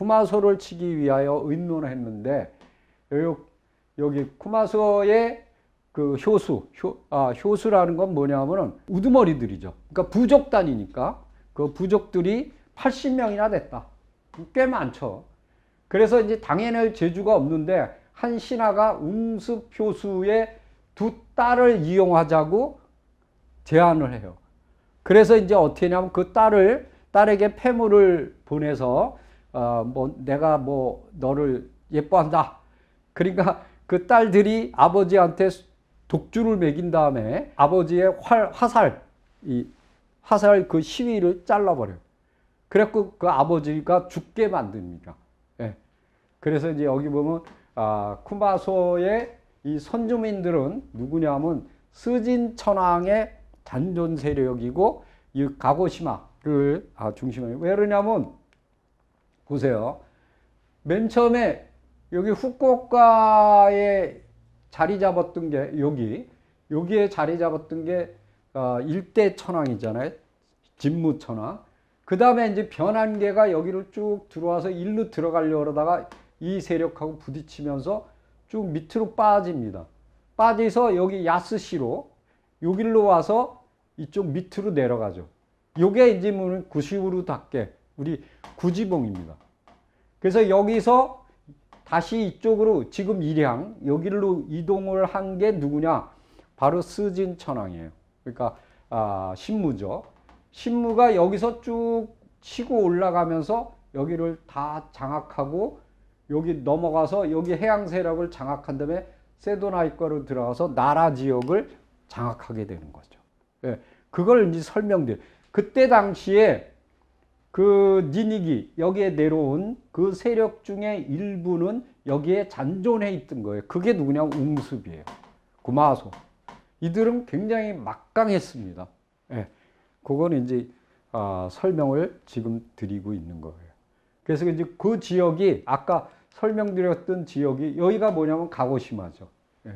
쿠마소를 치기 위하여 의논했는데 여기 쿠마소의그 효수, 효, 아, 효수라는 건 뭐냐면은 우두머리들이죠. 그러니까 부족단이니까 그 부족들이 80명이나 됐다. 꽤 많죠. 그래서 이제 당연히 재주가 없는데 한 신하가 웅습 효수의 두 딸을 이용하자고 제안을 해요. 그래서 이제 어떻게 하냐면 그 딸을 딸에게 폐물을 보내서 어, 뭐 내가 뭐 너를 예뻐한다. 그러니까 그 딸들이 아버지한테 독주를 매긴 다음에 아버지의 활, 화살, 이 화살 그 시위를 잘라버려요. 그래갖고 그 아버지가 죽게 만듭니다. 예. 그래서 이제 여기 보면, 아, 쿠마소의 이 선주민들은 누구냐면 스진 천황의 단존 세력이고 이 가고시마를 아, 중심으로. 왜 그러냐면 보세요. 맨 처음에 여기 후쿠오카에 자리 잡았던 게 여기 여기에 자리 잡았던 게 어, 일대 천왕이잖아요 진무 천왕그 다음에 이제 변환계가 여기를 쭉 들어와서 일로 들어가려고 그러다가 이 세력하고 부딪히면서 쭉 밑으로 빠집니다. 빠져서 여기 야스시로 여기로 와서 이쪽 밑으로 내려가죠. 요게 이제 뭐는 구시우루답게 우리 구지봉입니다. 그래서 여기서 다시 이쪽으로 지금 일양 여기로 이동을 한 게 누구냐? 바로 스진 천왕이에요. 그러니까 아, 신무죠. 신무가 여기서 쭉 치고 올라가면서 여기를 다 장악하고 여기 넘어가서 여기 해양 세력을 장악한 다음에 세도나이과로 들어가서 나라 지역을 장악하게 되는 거죠. 예, 그걸 이제 설명드려. 그때 당시에 그 니니기 여기에 내려온 그 세력 중에 일부는 여기에 잔존해 있던 거예요. 그게 누구냐? 웅습이에요. 구마소. 이들은 굉장히 막강했습니다. 예. 그건 이제 아, 설명을 지금 드리고 있는 거예요. 그래서 이제 그 지역이 아까 설명드렸던 지역이 여기가 뭐냐면 가고시마죠. 예.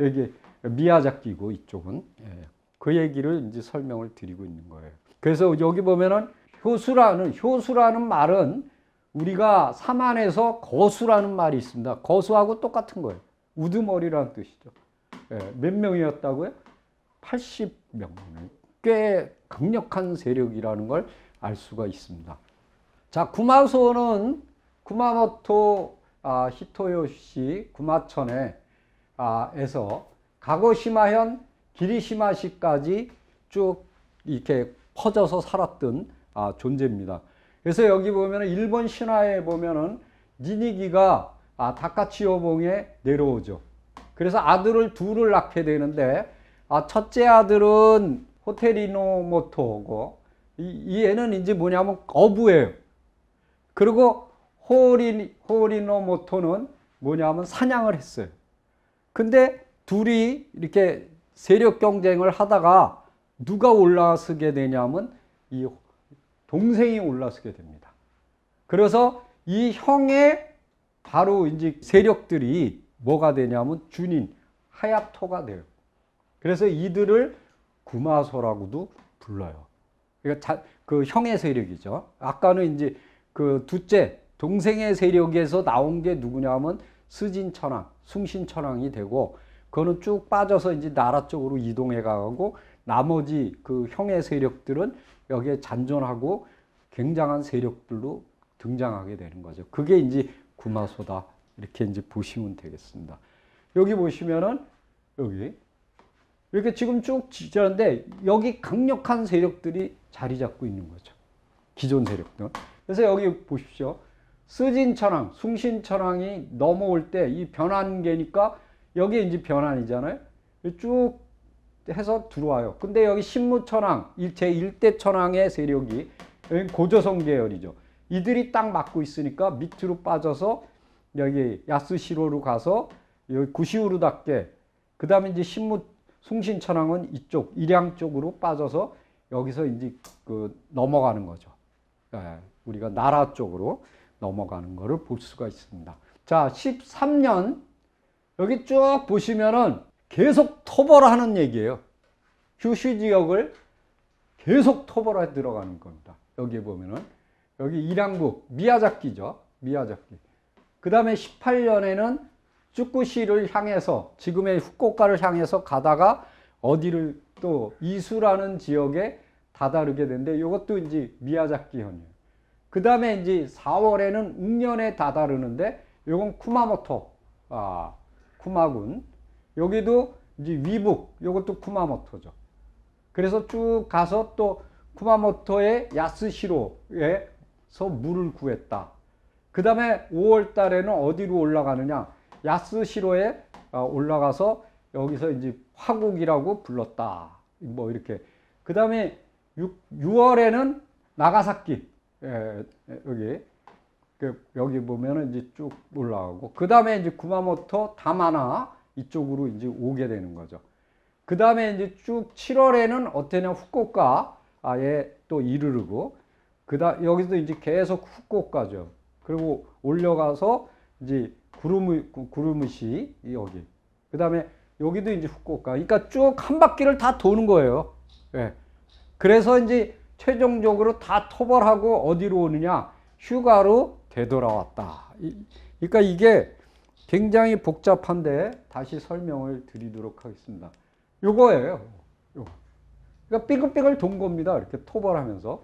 여기 미야자키고 이쪽은 예. 그 얘기를 이제 설명을 드리고 있는 거예요. 그래서 여기 보면은 효수라는 효수라는 말은 우리가 사만에서 거수라는 말이 있습니다. 거수하고 똑같은 거예요. 우두머리라는 뜻이죠. 예, 몇 명이었다고요? 80명. 꽤 강력한 세력이라는 걸 알 수가 있습니다. 자, 구마소는 구마모토 아, 히토요시 구마천에 아, 에서 가고시마현 기리시마시까지 쭉 이렇게 퍼져서 살았던 아, 존재입니다. 그래서 여기 보면 일본 신화에 보면은 니니기가 아, 다카치오봉에 내려오죠. 그래서 아들을 둘을 낳게 되는데 아, 첫째 아들은 호테리노모토고 이, 이 애는 이제 뭐냐면 어부예요. 그리고 호리 호리노모토는 뭐냐면 사냥을 했어요. 근데 둘이 이렇게 세력 경쟁을 하다가 누가 올라서게 되냐면 이 동생이 올라서게 됩니다. 그래서 이 형의 바로 이제 세력들이 뭐가 되냐면 준인 하야토가 돼요. 그래서 이들을 구마소라고도 불러요. 그러니까 자, 그 형의 세력이죠. 아까는 이제 그 둘째 동생의 세력에서 나온 게 누구냐면 스진천왕, 숭신천왕이 되고 그거는 쭉 빠져서 이제 나라 쪽으로 이동해 가고 나머지 그 형의 세력들은 여기에 잔존하고 굉장한 세력들로 등장하게 되는 거죠. 그게 이제 구마소다. 이렇게 이제 보시면 되겠습니다. 여기 보시면은 여기 이렇게 지금 쭉 지자는데 여기 강력한 세력들이 자리 잡고 있는 거죠. 기존 세력들. 그래서 여기 보십시오. 쓰진천황 숭신천황이 넘어올 때 이 변환계니까 여기 이제 변환이잖아요. 쭉 해서 들어와요. 근데 여기 신무천황, 제1대천왕의 세력이 고조선 계열이죠. 이들이 딱 막고 있으니까 밑으로 빠져서 여기 야스시로로 가서 여기 구시우르답게 그 다음에 이제 신무 숭신천왕은 이쪽 일양 쪽으로 빠져서 여기서 이제 그 넘어가는 거죠. 예, 우리가 나라 쪽으로 넘어가는 거를 볼 수가 있습니다. 자, 13년 여기 쭉 보시면은 계속 토벌하는 얘기예요. 휴시 지역을 계속 토벌해 들어가는 겁니다. 여기 보면은 여기 이랑국 미야자키죠. 미야자키. 그 다음에 18년에는 쭈꾸시를 향해서 지금의 후쿠오카를 향해서 가다가 어디를 또 이수라는 지역에 다다르게 되는데 이것도 이제 미야자키현이에요. 그 다음에 이제 4월에는 웅년에 다다르는데 이건 쿠마모토 아, 쿠마군 여기도 이제 위북, 이것도 쿠마모토죠. 그래서 쭉 가서 또 쿠마모토의 야스시로에서 물을 구했다. 그 다음에 5월 달에는 어디로 올라가느냐? 야스시로에 어, 올라가서 여기서 이제 화국이라고 불렀다. 뭐 이렇게. 예, 예, 그 다음에 6월에는 나가사키. 여기. 여기 보면은 이제 쭉 올라가고. 그 다음에 이제 쿠마모토 다마나 이쪽으로 이제 오게 되는 거죠. 그 다음에 이제 쭉 7월에는 어때냐 후쿠오카에 또 이르르고 그다 여기서 이제 계속 후쿠오카죠. 그리고 올려가서 이제 구름의 구름시 여기. 그 다음에 여기도 이제 후쿠오카. 그러니까 쭉 한 바퀴를 다 도는 거예요. 예. 그래서 이제 최종적으로 다 토벌하고 어디로 오느냐 휴가로 되돌아왔다. 그러니까 이게 굉장히 복잡한데 다시 설명을 드리도록 하겠습니다. 요거예요. 요 그러니까 삐글삐글 돈 겁니다. 이렇게 토벌하면서.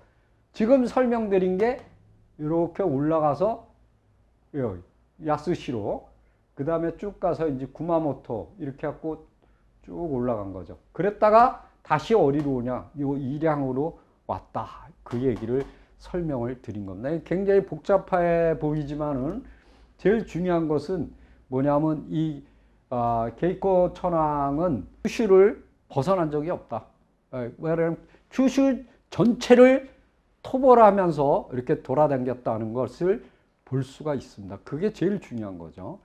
지금 설명드린 게 이렇게 올라가서 야스시로 그 다음에 쭉 가서 이제 구마모토 이렇게 갖고 쭉 올라간 거죠. 그랬다가 다시 어디로 오냐? 요 이량으로 왔다. 그 얘기를 설명을 드린 겁니다. 굉장히 복잡해 보이지만은 제일 중요한 것은 뭐냐면 이 어, 아, 게이코 천황은 큐슈를 벗어난 적이 없다. 예, 왜냐하면 큐슈 전체를 토벌하면서 이렇게 돌아다녔다는 것을 볼 수가 있습니다. 그게 제일 중요한 거죠.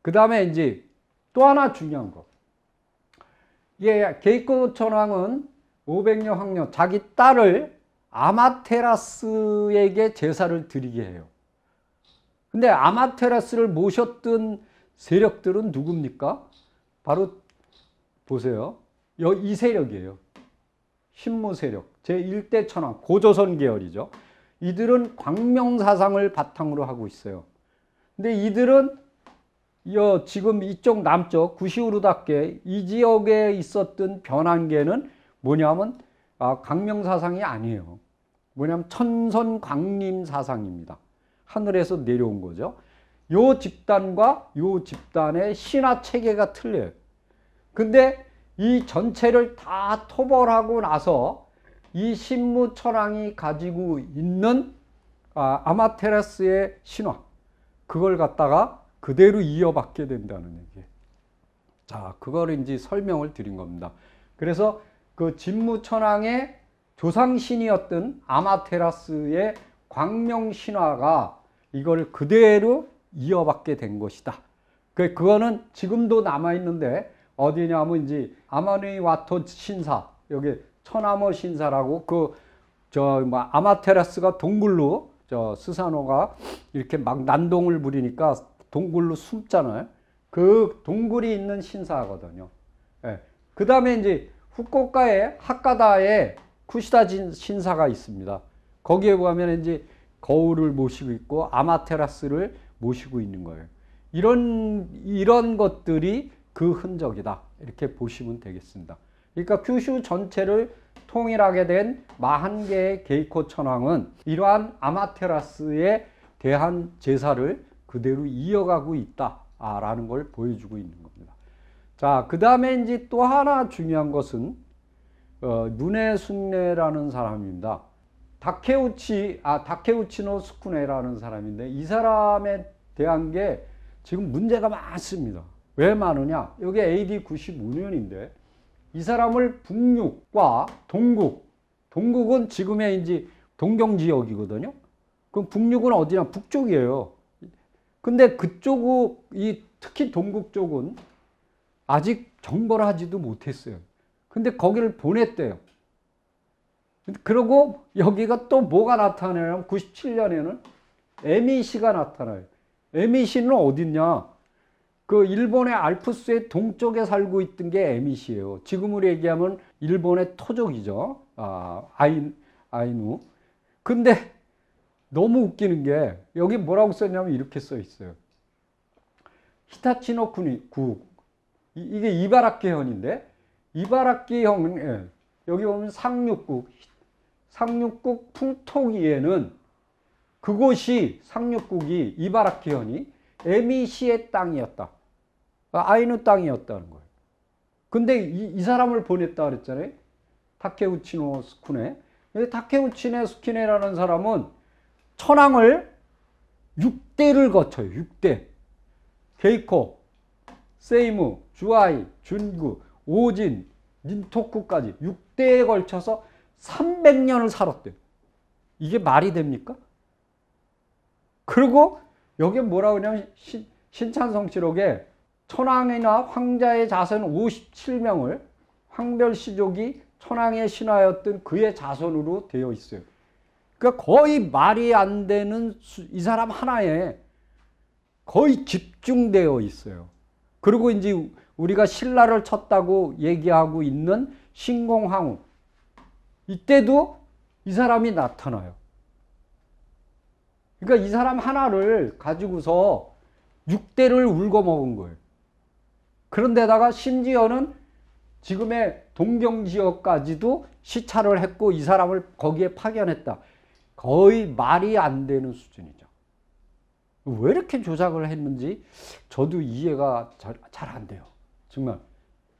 그 다음에 이제 또 하나 중요한 거. 예, 게코 천황은 500년 황녀 자기 딸을 아마테라스에게 제사를 드리게 해요. 근데 아마테라스를 모셨던 세력들은 누굽니까? 바로 보세요. 이 세력이에요. 신무 세력, 제1대 천황, 고조선 계열이죠. 이들은 광명사상을 바탕으로 하고 있어요. 근데 이들은 여, 지금 이쪽 남쪽 구시우르답게 이 지역에 있었던 변환계는 뭐냐면 아, 광명사상이 아니에요. 뭐냐면 천선광림 사상입니다. 하늘에서 내려온 거죠. 요 집단과 요 집단의 신화 체계가 틀려요. 근데 이 전체를 다 토벌하고 나서 이 신무천왕이 가지고 있는 아, 마테라스의 신화 그걸 갖다가 그대로 이어받게 된다는 얘기 자, 그걸 이제 설명을 드린 겁니다. 그래서 그 진무천왕의 조상신이었던 아마테라스의 광명신화가 이걸 그대로 이어받게 된 것이다. 그, 그거는 지금도 남아있는데 어디냐면 이제 아마누이 와토 신사, 여기 천암호 신사라고 그, 저, 뭐, 아마테라스가 동굴로 저 스사노가 이렇게 막 난동을 부리니까 동굴로 숨잖아요. 그 동굴이 있는 신사거든요. 예. 그 다음에 이제 후쿠오카의 하카다에 쿠시다 신사가 있습니다. 거기에 보면 이제 거울을 모시고 있고 아마테라스를 모시고 있는 거예요. 이런 이런 것들이 그 흔적이다. 이렇게 보시면 되겠습니다. 그러니까 큐슈 전체를 통일하게 된 41개의 게이코 천황은 이러한 아마테라스에 대한 제사를 그대로 이어가고 있다라는 걸 보여주고 있는 겁니다. 자, 그 다음에 이제 또 하나 중요한 것은 어, 눈의 순례라는 사람입니다. 다케우치 아 다케우치노 스쿠네라는 사람인데 이 사람에 대한 게 지금 문제가 많습니다. 왜 많으냐? 여기 AD 95년인데 이 사람을 북녘과 동국 동국은 지금의 이제 동경 지역이거든요. 그럼 북녘은 어디냐? 북쪽이에요. 근데 그쪽은 이 특히 동국 쪽은 아직 정벌하지도 못했어요. 근데 거기를 보냈대요. 그리고 여기가 또 뭐가 나타나냐면 97년에는 MEC가 나타나요. MEC는 어딨냐? 그 일본의 알프스의 동쪽에 살고 있던 게 MEC예요. 지금으로 얘기하면 일본의 토족이죠. 아, 아인, 아이누. 근데 너무 웃기는 게 여기 뭐라고 썼냐면 이렇게 써 있어요. 히타치노 군이 국. 이게 이바라키 현인데 이바라키 형 예. 여기 보면 상륙국 상륙국 풍토기에는 그곳이 상륙국이 이바라키현이 에미시의 땅이었다. 아, 아이누 땅이었다는 거예요. 근데 이, 이 사람을 보냈다 그랬잖아요. 타케우치노 스쿠네. 타케우치네 스키네라는 사람은 천황을 6대를 거쳐요. 6대. 게이코, 세이무, 주아이, 준구, 오진, 닌토쿠까지 6대에 걸쳐서 300년을 살았대. 이게 말이 됩니까? 그리고 여기 뭐라 그러냐면 신, 찬성치록에 천황이나 황자의 자손 57명을 황별시족이 천황의 신하였던 그의 자손으로 되어 있어요. 그러니까 거의 말이 안 되는 이 사람 하나에 거의 집중되어 있어요. 그리고 이제 우리가 신라를 쳤다고 얘기하고 있는 신공항우 이때도 이 사람이 나타나요. 그러니까 이 사람 하나를 가지고서 6대를 울고 먹은 거예요. 그런데다가 심지어는 지금의 동경 지역까지도 시찰을 했고 이 사람을 거기에 파견했다. 거의 말이 안 되는 수준이죠. 왜 이렇게 조작을 했는지 저도 이해가 잘 안 돼요. 정말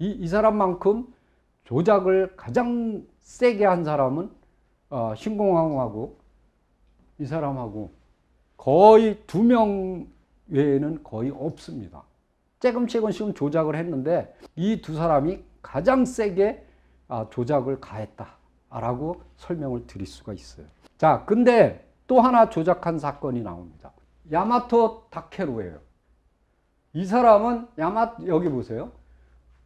이, 이 사람만큼 조작을 가장 세게 한 사람은 어, 신공항하고 이 사람하고 거의 두 명 외에는 거의 없습니다. 쬐금쬐금 지금 조작을 했는데 이 두 사람이 가장 세게 아, 조작을 가했다라고 설명을 드릴 수가 있어요. 자, 근데 또 하나 조작한 사건이 나옵니다. 야마토 다케루예요. 이 사람은 야마 여기 보세요.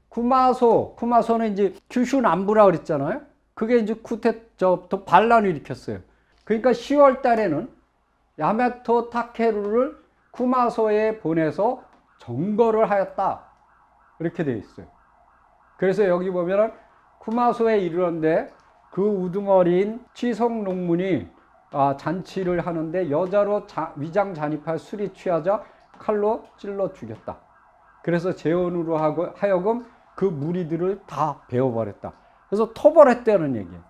쿠마소, 쿠마소는 이제 큐슈 남부라 그랬잖아요. 그게 이제 쿠테 저부 반란을 일으켰어요. 그러니까 10월 달에는 야메토 타케루를 쿠마소에 보내서 정거를 하였다. 이렇게 되어 있어요. 그래서 여기 보면은 쿠마소에 이르는데그 우두머리인 취성농문이 아, 잔치를 하는데 여자로 자, 위장 잔입할 술이 취하자 칼로 찔러 죽였다. 그래서 재혼으로 하고 하여금 그 무리들을 다 베어버렸다. 그래서 토벌했다는 얘기예요.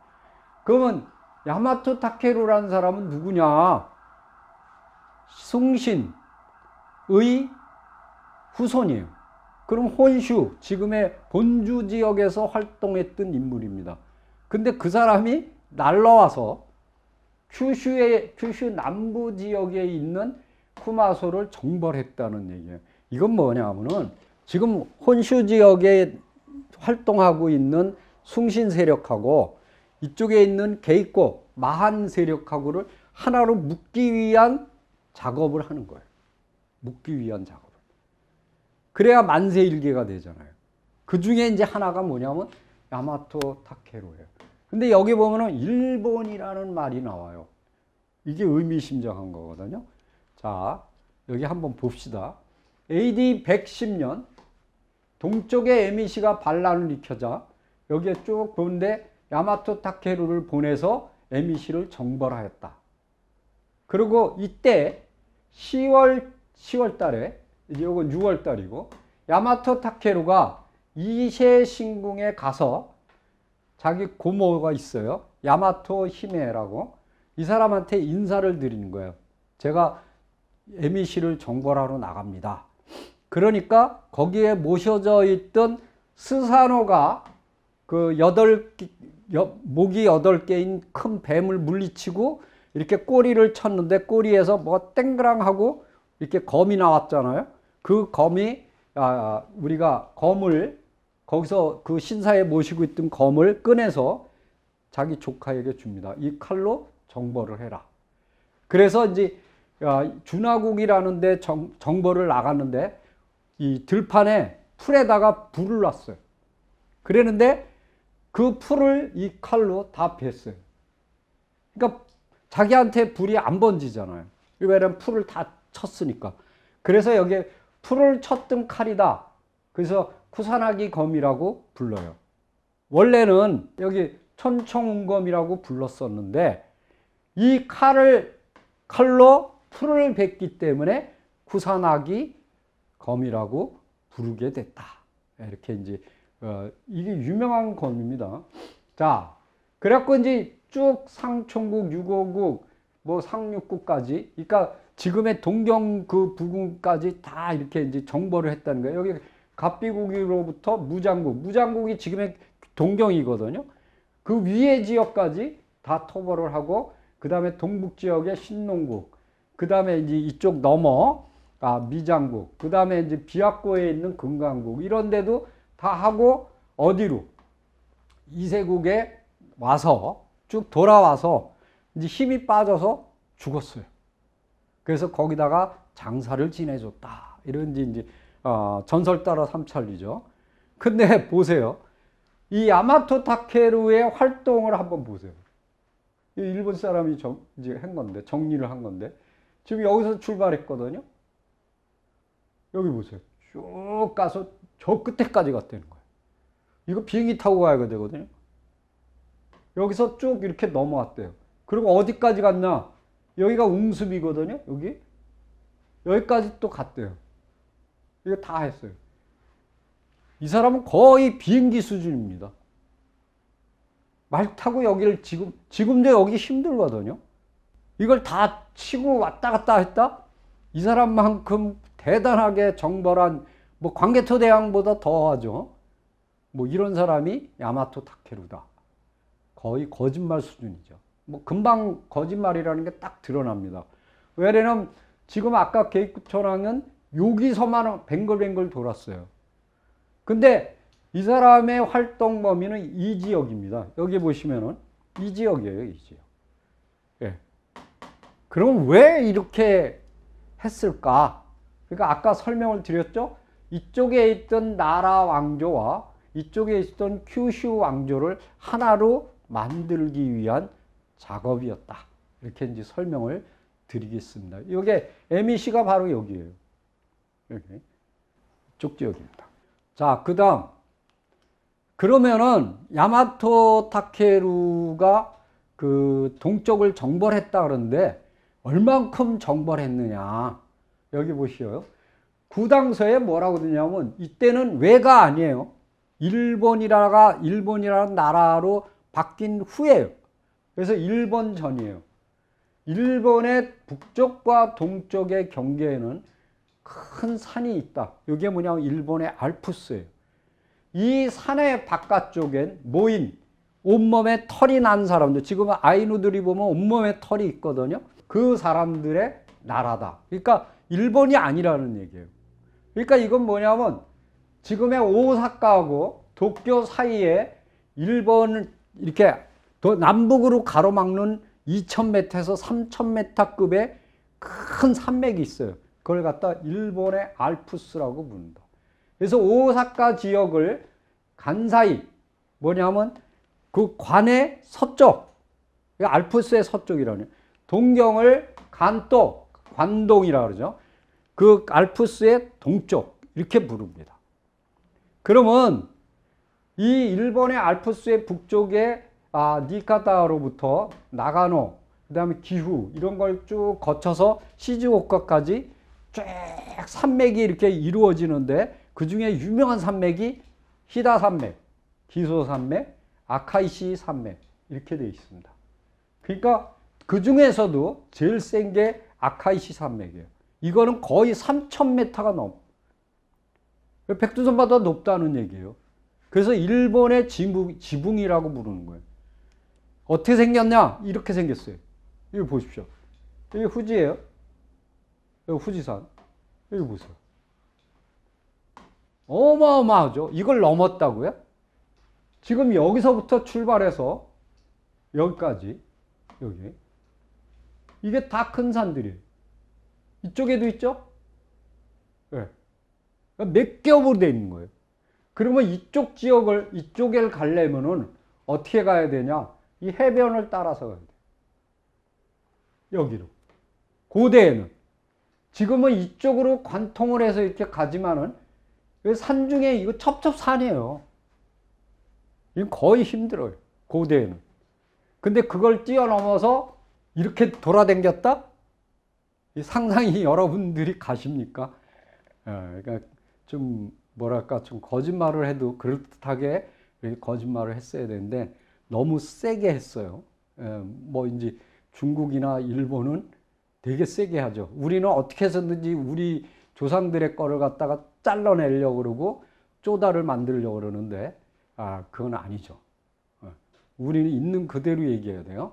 그러면 야마토 타케루라는 사람은 누구냐? 승신의 후손이에요. 그럼 혼슈, 지금의 본주 지역에서 활동했던 인물입니다. 근데 그 사람이 날라와서 큐슈의, 큐슈 남부 지역에 있는 쿠마소를 정벌했다는 얘기예요. 이건 뭐냐 하면은 지금 혼슈 지역에 활동하고 있는 숭신 세력하고 이쪽에 있는 개입고 마한 세력하고를 하나로 묶기 위한 작업을 하는 거예요. 묶기 위한 작업을. 그래야 만세일개가 되잖아요. 그 중에 이제 하나가 뭐냐면 야마토 타케로예요. 근데 여기 보면은 일본이라는 말이 나와요. 이게 의미심장한 거거든요. 자, 여기 한번 봅시다. AD 110년 동쪽에 에미시가 e 반란을 일으켜자 여기에 쭉 보는데 야마토 타케루를 보내서 에미시를 정벌하였다. 그리고 이때 10월 10월 달에 이제 이건 6월 달이고 야마토 타케루가 이세 신궁에 가서 자기 고모가 있어요. 야마토 히메라고 이 사람한테 인사를 드리는 거예요. 제가 에미시를 정벌하러 나갑니다. 그러니까 거기에 모셔져 있던 스사노가 그 여덟 목이 여덟 개인 큰 뱀을 물리치고 이렇게 꼬리를 쳤는데 꼬리에서 뭐 땡그랑하고 이렇게 검이 나왔잖아요. 그 검이 아, 우리가 검을 거기서 그 신사에 모시고 있던 검을 꺼내서 자기 조카에게 줍니다. 이 칼로 정벌을 해라. 그래서 이제 아, 준화국이라는데 정벌을 나갔는데 이 들판에 풀에다가 불을 놨어요. 그랬는데 그 풀을 이 칼로 다 뱄어요. 그러니까 자기한테 불이 안 번지잖아요. 왜냐면 풀을 다 쳤으니까. 그래서 여기에 풀을 쳤던 칼이다. 그래서 쿠사나기 검이라고 불러요. 원래는 여기 천총운검이라고 불렀었는데 이 칼을 칼로 풀을 뱉기 때문에 구산하기 검이라고 부르게 됐다. 이렇게 이제 어, 이게 유명한 건입니다. 자, 그래갖고 이제 쭉 상청국, 유고국, 뭐 상륙국까지, 그러니까 지금의 동경 그 부근까지 다 이렇게 이제 정벌을 했다는 거예요. 여기 갑비국으로부터 무장국, 무장국이 지금의 동경이거든요. 그 위에 지역까지 다 토벌을 하고, 그 다음에 동북 지역의 신농국, 그 다음에 이제 이쪽 넘어, 아, 미장국, 그 다음에 이제 비약고에 있는 금강국, 이런데도 다 하고 어디로 이세국에 와서 쭉 돌아와서 이제 힘이 빠져서 죽었어요. 그래서 거기다가 장사를 지내줬다. 이런지 이제 어, 전설 따라 삼천리죠. 근데 보세요. 이 야마토 타케루의 활동을 한번 보세요. 일본 사람이 정, 이제 한 건데 정리를 한 건데 지금 여기서 출발했거든요. 여기 보세요. 쭉 가서 저 끝에까지 갔다는 거예요. 이거 비행기 타고 가야 되거든요. 여기서 쭉 이렇게 넘어왔대요. 그리고 어디까지 갔나? 여기가 웅숲이거든요. 여기. 여기까지 또 갔대요. 이거 다 했어요. 이 사람은 거의 비행기 수준입니다. 말 타고 여기를 지금, 지금도 여기 힘들거든요. 이걸 다 치고 왔다 갔다 했다? 이 사람만큼 대단하게 정벌한 뭐 광개토 대왕보다 더하죠. 뭐 이런 사람이 야마토 타케루다. 거의 거짓말 수준이죠. 뭐 금방 거짓말이라는 게 딱 드러납니다. 왜냐면 지금 아까 게이쿠처랑은 여기서만 뱅글뱅글 돌았어요. 근데 이 사람의 활동 범위는 이 지역입니다. 여기 보시면은 이 지역이에요, 이 지역. 예. 그럼 왜 이렇게 했을까? 그러니까 아까 설명을 드렸죠? 이쪽에 있던 나라 왕조와 이쪽에 있던 큐슈 왕조를 하나로 만들기 위한 작업이었다. 이렇게 이제 설명을 드리겠습니다. 이게 MEC가 바로 여기에요. 여기. 쪽 지역입니다. 자, 그 다음. 그러면은 야마토 타케루가 그 동쪽을 정벌했다 그러는데 얼만큼 정벌했느냐. 여기 보시오. 구당서에 뭐라고 되냐면 이때는 왜가 아니에요. 일본이라가 일본이라는 나라로 바뀐 후에요. 그래서 일본 전이에요. 일본의 북쪽과 동쪽의 경계에는 큰 산이 있다. 이게 뭐냐면 일본의 알프스예요. 이 산의 바깥쪽엔 모인 온몸에 털이 난 사람들 지금 아이누들이 보면 온몸에 털이 있거든요. 그 사람들의 나라다. 그러니까 일본이 아니라는 얘기예요. 그러니까 이건 뭐냐면 지금의 오사카하고 도쿄 사이에 일본 이렇게 남북으로 가로막는 2,000m에서 3,000m급의 큰 산맥이 있어요. 그걸 갖다 일본의 알프스라고 부른다. 그래서 오사카 지역을 간사이 뭐냐면 그 관의 서쪽, 그 알프스의 서쪽이라는 동경을 간도, 관동이라 그러죠. 그 알프스의 동쪽 이렇게 부릅니다. 그러면 이 일본의 알프스의 북쪽에 아, 니카타로부터 나가노, 그 다음에 기후 이런 걸 쭉 거쳐서 시즈오카까지 쭉 산맥이 이렇게 이루어지는데 그 중에 유명한 산맥이 히다 산맥, 기소 산맥, 아카이시 산맥 이렇게 되어 있습니다. 그러니까 그 중에서도 제일 센 게 아카이시 산맥이에요. 이거는 거의 3,000m가 넘. 그러니까 백두산보다 높다는 얘기예요. 그래서 일본의 지붕, 지붕이라고 부르는 거예요. 어떻게 생겼냐? 이렇게 생겼어요. 이거 보십시오. 이게 후지예요. 이거 후지산. 이거 보세요. 어마어마하죠. 이걸 넘었다고요? 지금 여기서부터 출발해서 여기까지 여기 이게 다 큰 산들이에요. 이쪽에도 있죠? 네. 그러니까 몇 겹으로 되어 있는 거예요. 그러면 이쪽 지역을, 이쪽에 가려면은 어떻게 가야 되냐? 이 해변을 따라서 가야 돼. 여기로. 고대에는. 지금은 이쪽으로 관통을 해서 이렇게 가지만은 산 중에 이거 첩첩산이에요. 이건 거의 힘들어요. 고대에는. 근데 그걸 뛰어넘어서 이렇게 돌아댕겼다? 상상이 여러분들이 가십니까? 예, 그러니까 좀 뭐랄까 좀 거짓말을 해도 그럴듯하게 거짓말을 했어야 되는데 너무 세게 했어요. 예, 뭐 이제 중국이나 일본은 되게 세게 하죠. 우리는 어떻게 해서든지 우리 조상들의 거를 갖다가 잘라내려고 그러고 쪼다를 만들려고 그러는데 아 그건 아니죠. 예, 우리는 있는 그대로 얘기해야 돼요.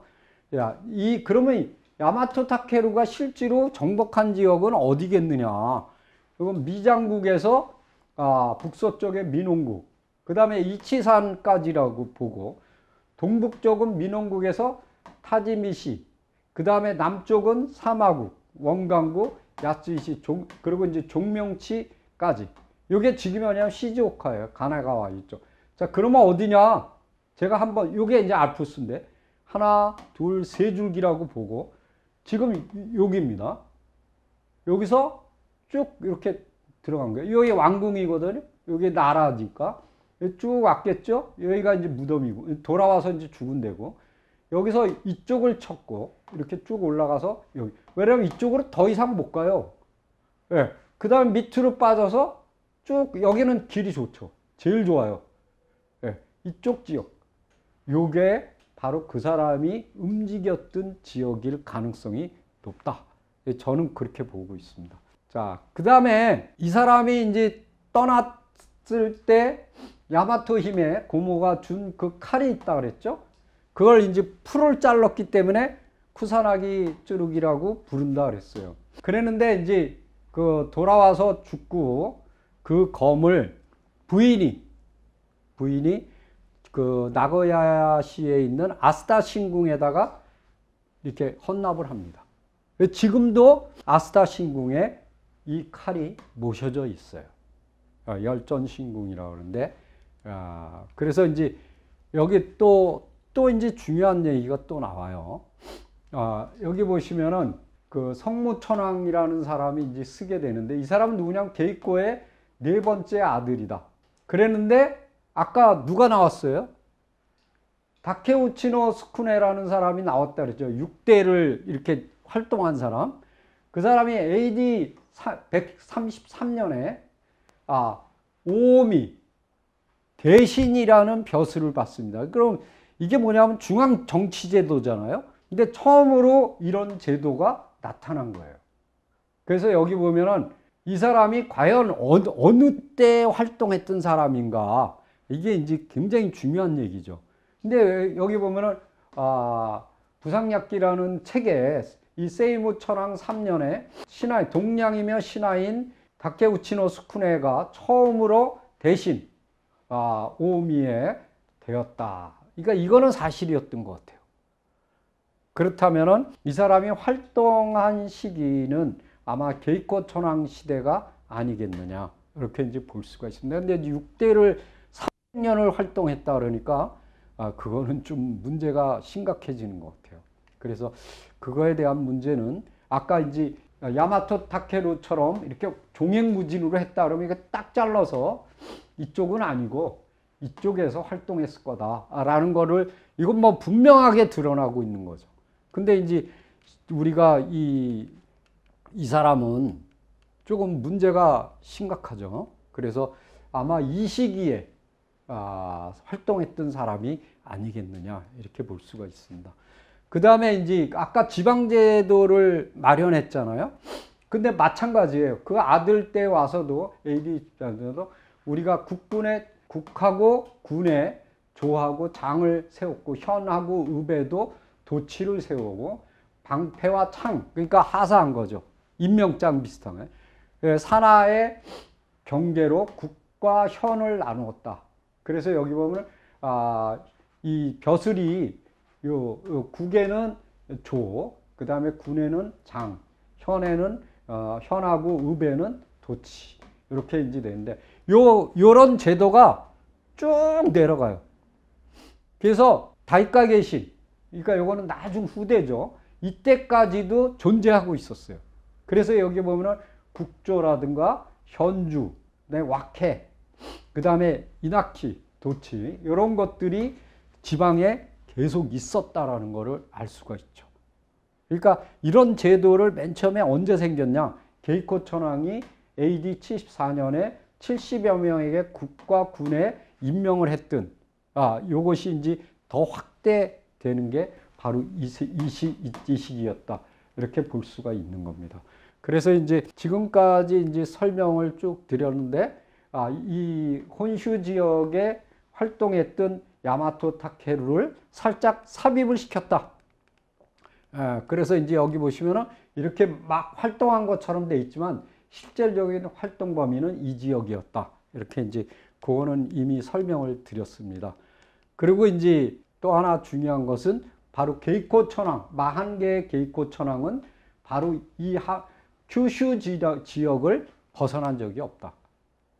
야, 이 그러면 야마토 타케루가 실제로 정복한 지역은 어디겠느냐? 이건 미장국에서 아, 북서쪽의 민원국, 그 다음에 이치산까지라고 보고 동북쪽은 민원국에서 타지미시, 그 다음에 남쪽은 사마국, 원강국, 야스이시, 종, 그리고 이제 종명치까지. 이게 지금 뭐냐면 시즈오카예요. 가나가와 이쪽. 자, 그러면 어디냐? 제가 한번, 이게 이제 알프스인데 하나, 둘, 세 줄기라고 보고 지금 여기입니다. 여기서 쭉 이렇게 들어간 거예요. 여기 왕궁이거든요. 여기 나라니까. 쭉 왔겠죠? 여기가 이제 무덤이고, 돌아와서 이제 죽은 데고, 여기서 이쪽을 쳤고, 이렇게 쭉 올라가서 여기. 왜냐면 이쪽으로 더 이상 못 가요. 예. 네. 그 다음에 밑으로 빠져서 쭉, 여기는 길이 좋죠. 제일 좋아요. 예. 네. 이쪽 지역. 요게 바로 그 사람이 움직였던 지역일 가능성이 높다. 예, 저는 그렇게 보고 있습니다. 자, 그 다음에 이 사람이 이제 떠났을 때 야마토 힘에 고모가 준 그 칼이 있다 그랬죠? 그걸 이제 풀을 잘랐기 때문에 쿠사나기 쭈룩이라고 부른다 그랬어요. 그랬는데 이제 그 돌아와서 죽고 그 검을 부인이 부인이 그 나고야시에 있는 아스타 신궁에다가 이렇게 헌납을 합니다. 지금도 아스타 신궁에 이 칼이 모셔져 있어요. 아, 열전 신궁이라고 그러는데 아, 그래서 이제 여기 또또 또 이제 중요한 얘기가 또 나와요. 아, 여기 보시면은 그 성무천왕이라는 사람이 이제 쓰게 되는데 이 사람은 누구냐면 개이코의 네 번째 아들이다. 그랬는데 아까 누가 나왔어요? 다케우치노 스쿠네라는 사람이 나왔다 그랬죠. 6대를 이렇게 활동한 사람. 그 사람이 AD 133년에 아, 오미 대신이라는 벼슬을 받습니다. 그럼 이게 뭐냐면 중앙 정치 제도잖아요. 근데 처음으로 이런 제도가 나타난 거예요. 그래서 여기 보면은 이 사람이 과연 어느, 어느 때 활동했던 사람인가 이게 이제 굉장히 중요한 얘기죠. 근데 여기 보면은 아, 부상약기라는 책에 이 세이무 철학 3년에 신하 동양이며 신하인 다케우치노 스쿠네가 처음으로 대신 아, 오미에 되었다. 그러니까 이거는 사실이었던 것 같아요. 그렇다면은 이 사람이 활동한 시기는 아마 게이코 천황 시대가 아니겠느냐 이렇게 이제 볼 수가 있습니다. 근데 6대를 10년을 활동했다 그러니까 아, 그거는 좀 문제가 심각해지는 것 같아요. 그래서 그거에 대한 문제는 아까 이제 야마토 타케루처럼 이렇게 종횡무진으로 했다 그러면 이게 딱 잘라서 이쪽은 아니고 이쪽에서 활동했을 거다라는 거를 이건 뭐 분명하게 드러나고 있는 거죠. 근데 이제 우리가 이, 이 사람은 조금 문제가 심각하죠. 그래서 아마 이 시기에 아, 활동했던 사람이 아니겠느냐 이렇게 볼 수가 있습니다. 그 다음에 이제 아까 지방제도를 마련했잖아요. 근데 마찬가지예요. 그 아들 때 와서도 AD 입장에서도 우리가 국군의 국하고 군의 조하고 장을 세웠고 현하고 읍에도 도치를 세우고 방패와 창 그러니까 하사한 거죠. 임명장 비슷한 거예요. 그 산하의 경계로 국과 현을 나누었다. 그래서 여기 보면 아, 이 벼슬이 요, 요 국에는 조, 그 다음에 군에는 장, 현에는 어, 현하고 읍에는 도치 이렇게 이제 되는데 요 요런 제도가 쭉 내려가요. 그래서 다윗가계신 그러니까 요거는 나중 후대죠. 이때까지도 존재하고 있었어요. 그래서 여기 보면은 국조라든가 현주, 네, 왁해 그 다음에 이나키, 도치 이런 것들이 지방에 계속 있었다라는 것을 알 수가 있죠. 그러니까 이런 제도를 맨 처음에 언제 생겼냐? 게이코 천황이 AD 74년에 70여 명에게 국과 군에 임명을 했던 아, 요것이 이제 더 확대되는 게 바로 이, 시, 이 시기였다. 이렇게 볼 수가 있는 겁니다. 그래서 이제 지금까지 이제 설명을 쭉 드렸는데 아, 이 혼슈 지역에 활동했던 야마토 타케루를 살짝 삽입을 시켰다. 아, 그래서 이제 여기 보시면은 이렇게 막 활동한 것처럼 돼 있지만 실질적인 활동 범위는 이 지역이었다. 이렇게 이제 그거는 이미 설명을 드렸습니다. 그리고 이제 또 하나 중요한 것은 바로 게이코 천왕, 마한개의 게이코 천왕은 바로 이 하, 큐슈 지역을 벗어난 적이 없다.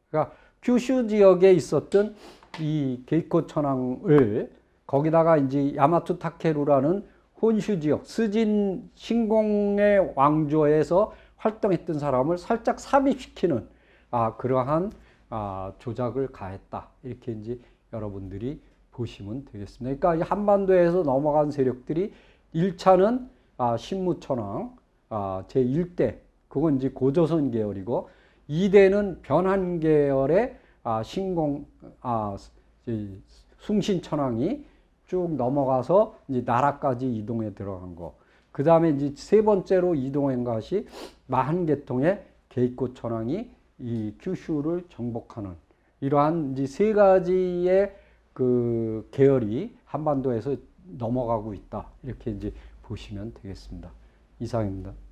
그러니까 규슈 지역에 있었던 이 게이코 천황을 거기다가 이제 야마투 타케루라는 혼슈 지역 스진 신공의 왕조에서 활동했던 사람을 살짝 삽입시키는 아 그러한 아, 조작을 가했다 이렇게 이제 여러분들이 보시면 되겠습니다. 그러니까 한반도에서 넘어간 세력들이 1차는 아, 신무천왕 아, 제1대 그건 이제 고조선 계열이고 이대는변환 계열의 아, 신공 아, 숭신천황이 쭉 넘어가서 이제 나라까지 이동해 들어간 거. 그 다음에 이제 세 번째로 이동한 것이 마한계통의 개입코 천황이 이 큐슈를 정복하는 이러한 이제 세 가지의 그 계열이 한반도에서 넘어가고 있다. 이렇게 이제 보시면 되겠습니다. 이상입니다.